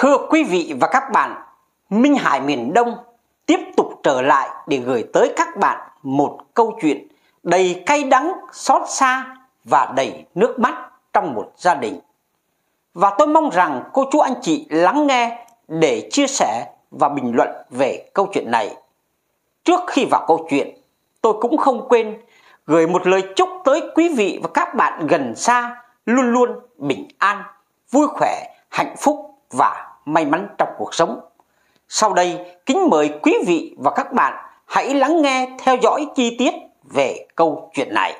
Thưa quý vị và các bạn, Minh Hải miền Đông tiếp tục trở lại để gửi tới các bạn một câu chuyện đầy cay đắng, xót xa và đầy nước mắt trong một gia đình. Và tôi mong rằng cô chú anh chị lắng nghe để chia sẻ và bình luận về câu chuyện này. Trước khi vào câu chuyện, tôi cũng không quên gửi một lời chúc tới quý vị và các bạn gần xa luôn luôn bình an, vui khỏe, hạnh phúc và may mắn trong cuộc sống. Sau đây, kính mời quý vị và các bạn hãy lắng nghe theo dõi chi tiết về câu chuyện này.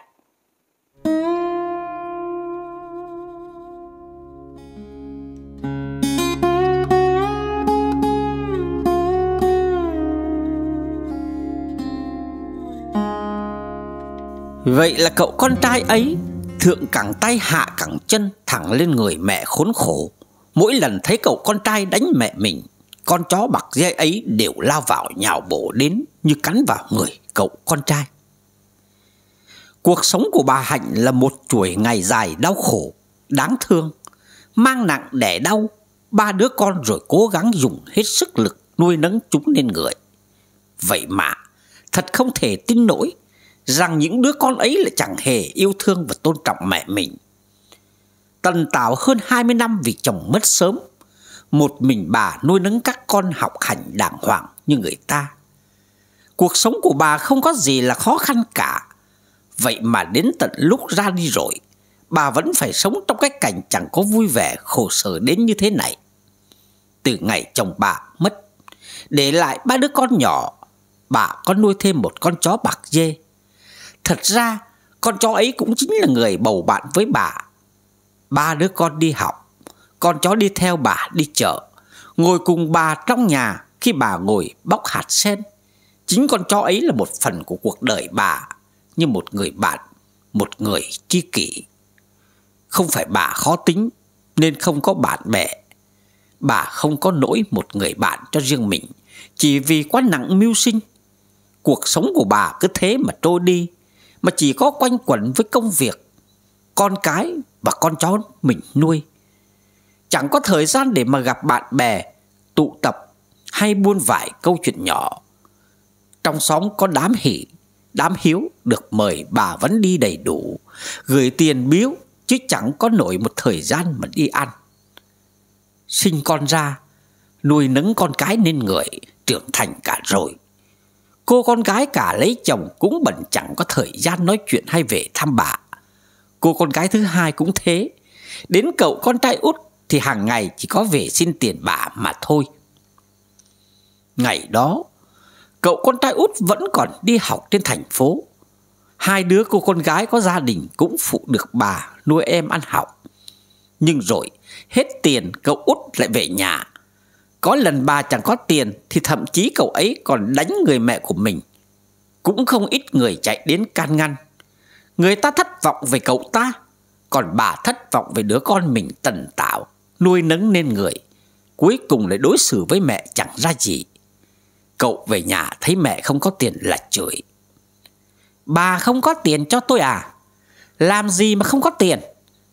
Vậy là cậu con trai ấy thượng cẳng tay hạ cẳng chân thẳng lên người mẹ khốn khổ Mỗi lần thấy cậu con trai đánh mẹ mình Con chó bạc dê ấy đều lao vào nhào bổ đến Như cắn vào người cậu con trai Cuộc sống của bà Hạnh là một chuỗi ngày dài đau khổ Đáng thương Mang nặng đẻ đau Ba đứa con rồi cố gắng dùng hết sức lực Nuôi nấng chúng lên người Vậy mà Thật không thể tin nổi Rằng những đứa con ấy lại chẳng hề yêu thương và tôn trọng mẹ mình Tần Tảo hơn 20 năm vì chồng mất sớm. Một mình bà nuôi nấng các con học hành đàng hoàng như người ta. Cuộc sống của bà không có gì là khó khăn cả. Vậy mà đến tận lúc ra đi rồi, bà vẫn phải sống trong cái cảnh chẳng có vui vẻ khổ sở đến như thế này. Từ ngày chồng bà mất, để lại ba đứa con nhỏ, bà có nuôi thêm một con chó bạc dê. Thật ra, con chó ấy cũng chính là người bầu bạn với bà ba đứa con đi học, con chó đi theo bà đi chợ, ngồi cùng bà trong nhà khi bà ngồi bóc hạt sen. Chính con chó ấy là một phần của cuộc đời bà, như một người bạn, một người tri kỷ. Không phải bà khó tính nên không có bạn bè. Bà không có nỗi một người bạn cho riêng mình chỉ vì quá nặng mưu sinh. Cuộc sống của bà cứ thế mà trôi đi, mà chỉ có quanh quẩn với công việc, con cái và con chó mình nuôi Chẳng có thời gian để mà gặp bạn bè Tụ tập hay buôn vải câu chuyện nhỏ Trong xóm có đám hỷ Đám hiếu được mời bà vẫn đi đầy đủ Gửi tiền biếu chứ chẳng có nổi một thời gian mà đi ăn Sinh con ra Nuôi nấng con cái nên người trưởng thành cả rồi Cô con gái cả lấy chồng cũng bận chẳng có thời gian nói chuyện hay về thăm bà cô con gái thứ hai cũng thế đến cậu con trai út thì hàng ngày chỉ có về xin tiền bà mà thôi ngày đó cậu con trai út vẫn còn đi học trên thành phố hai đứa cô con gái có gia đình cũng phụ được bà nuôi em ăn học nhưng rồi hết tiền cậu út lại về nhà có lần bà chẳng có tiền thì thậm chí cậu ấy còn đánh người mẹ của mình cũng không ít người chạy đến can ngăn Người ta thất vọng về cậu ta Còn bà thất vọng về đứa con mình tần tạo Nuôi nấng nên người Cuối cùng lại đối xử với mẹ chẳng ra gì Cậu về nhà thấy mẹ không có tiền là chửi Bà không có tiền cho tôi à Làm gì mà không có tiền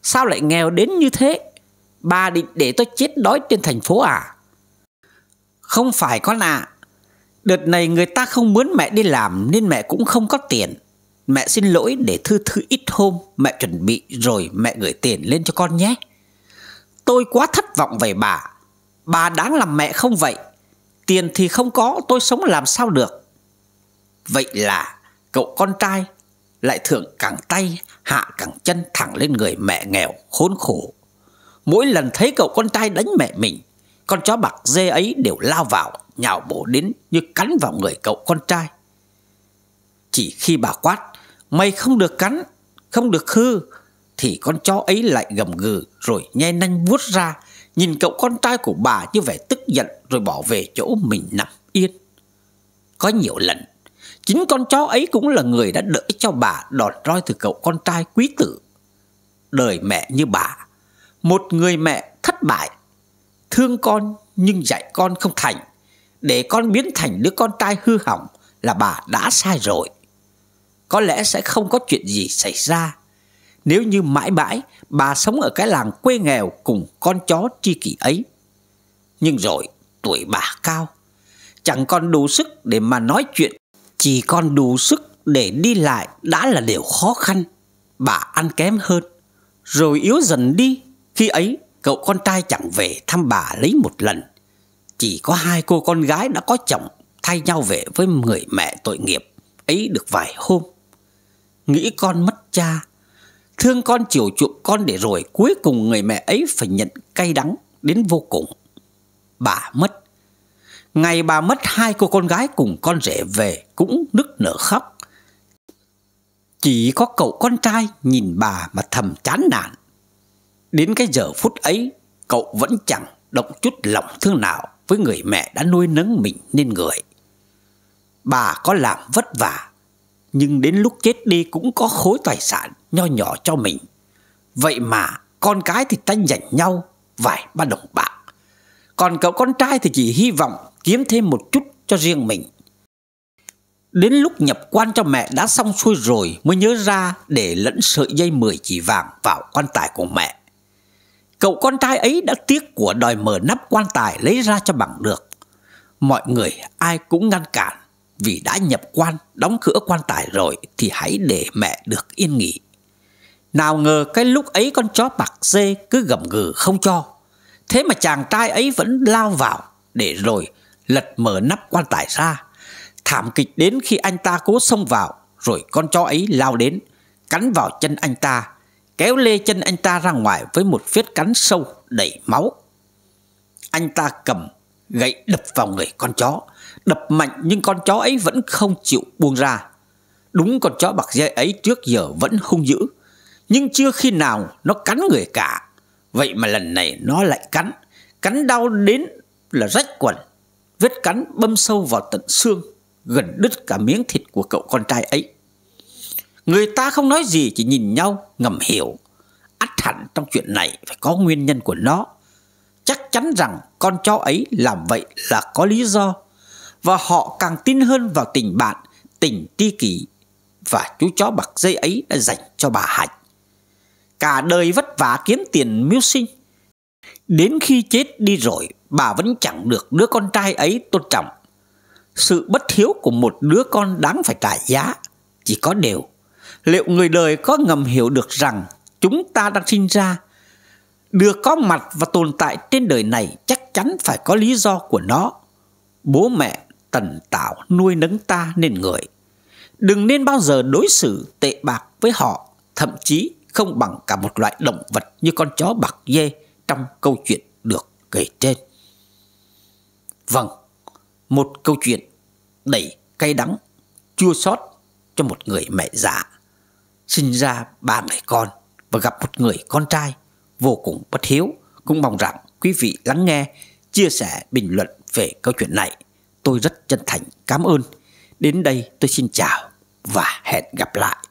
Sao lại nghèo đến như thế Bà định để tôi chết đói trên thành phố à Không phải con ạ à. Đợt này người ta không muốn mẹ đi làm Nên mẹ cũng không có tiền Mẹ xin lỗi để thư thư ít hôm Mẹ chuẩn bị rồi mẹ gửi tiền lên cho con nhé Tôi quá thất vọng về bà Bà đáng làm mẹ không vậy Tiền thì không có tôi sống làm sao được Vậy là cậu con trai Lại thượng cẳng tay hạ cẳng chân thẳng lên người mẹ nghèo khốn khổ Mỗi lần thấy cậu con trai đánh mẹ mình Con chó bạc dê ấy đều lao vào Nhào bổ đến như cắn vào người cậu con trai Chỉ khi bà quát Mày không được cắn Không được hư Thì con chó ấy lại gầm gừ Rồi nhe nanh vuốt ra Nhìn cậu con trai của bà như vẻ tức giận Rồi bỏ về chỗ mình nằm yên Có nhiều lần Chính con chó ấy cũng là người đã đỡ cho bà Đòn roi từ cậu con trai quý tử Đời mẹ như bà Một người mẹ thất bại Thương con nhưng dạy con không thành Để con biến thành đứa con trai hư hỏng Là bà đã sai rồi có lẽ sẽ không có chuyện gì xảy ra nếu như mãi mãi bà sống ở cái làng quê nghèo cùng con chó tri kỷ ấy. Nhưng rồi tuổi bà cao, chẳng còn đủ sức để mà nói chuyện, chỉ còn đủ sức để đi lại đã là điều khó khăn. Bà ăn kém hơn, rồi yếu dần đi. Khi ấy cậu con trai chẳng về thăm bà lấy một lần. Chỉ có hai cô con gái đã có chồng thay nhau về với người mẹ tội nghiệp ấy được vài hôm Nghĩ con mất cha Thương con chiều chuộng con để rồi Cuối cùng người mẹ ấy phải nhận cay đắng Đến vô cùng Bà mất Ngày bà mất hai cô con gái cùng con rể về Cũng nức nở khóc Chỉ có cậu con trai Nhìn bà mà thầm chán nản Đến cái giờ phút ấy Cậu vẫn chẳng động chút lòng thương nào Với người mẹ đã nuôi nấng mình nên người Bà có làm vất vả nhưng đến lúc chết đi cũng có khối tài sản nho nhỏ cho mình. Vậy mà con cái thì tranh giành nhau vài ba đồng bạc. Còn cậu con trai thì chỉ hy vọng kiếm thêm một chút cho riêng mình. Đến lúc nhập quan cho mẹ đã xong xuôi rồi mới nhớ ra để lẫn sợi dây mười chỉ vàng vào quan tài của mẹ. Cậu con trai ấy đã tiếc của đòi mở nắp quan tài lấy ra cho bằng được. Mọi người ai cũng ngăn cản vì đã nhập quan, đóng cửa quan tài rồi thì hãy để mẹ được yên nghỉ. Nào ngờ cái lúc ấy con chó bạc dê cứ gầm gừ không cho. Thế mà chàng trai ấy vẫn lao vào để rồi lật mở nắp quan tài ra. Thảm kịch đến khi anh ta cố xông vào rồi con chó ấy lao đến, cắn vào chân anh ta, kéo lê chân anh ta ra ngoài với một vết cắn sâu đầy máu. Anh ta cầm gậy đập vào người con chó đập mạnh nhưng con chó ấy vẫn không chịu buông ra. Đúng con chó bạc dây ấy trước giờ vẫn hung dữ, nhưng chưa khi nào nó cắn người cả. Vậy mà lần này nó lại cắn, cắn đau đến là rách quần. Vết cắn bâm sâu vào tận xương, gần đứt cả miếng thịt của cậu con trai ấy. Người ta không nói gì chỉ nhìn nhau ngầm hiểu. Ắt hẳn trong chuyện này phải có nguyên nhân của nó. Chắc chắn rằng con chó ấy làm vậy là có lý do và họ càng tin hơn vào tình bạn, tình tri kỷ và chú chó bạc dây ấy đã dành cho bà Hạnh. Cả đời vất vả kiếm tiền mưu sinh. Đến khi chết đi rồi, bà vẫn chẳng được đứa con trai ấy tôn trọng. Sự bất hiếu của một đứa con đáng phải trả giá, chỉ có điều. Liệu người đời có ngầm hiểu được rằng chúng ta đang sinh ra, được có mặt và tồn tại trên đời này chắc chắn phải có lý do của nó. Bố mẹ tần tạo nuôi nấng ta nên người. Đừng nên bao giờ đối xử tệ bạc với họ, thậm chí không bằng cả một loại động vật như con chó bạc dê trong câu chuyện được kể trên. Vâng, một câu chuyện đầy cay đắng, chua xót cho một người mẹ già sinh ra ba người con và gặp một người con trai vô cùng bất hiếu. Cũng mong rằng quý vị lắng nghe, chia sẻ, bình luận về câu chuyện này. Tôi rất chân thành cảm ơn. Đến đây tôi xin chào và hẹn gặp lại.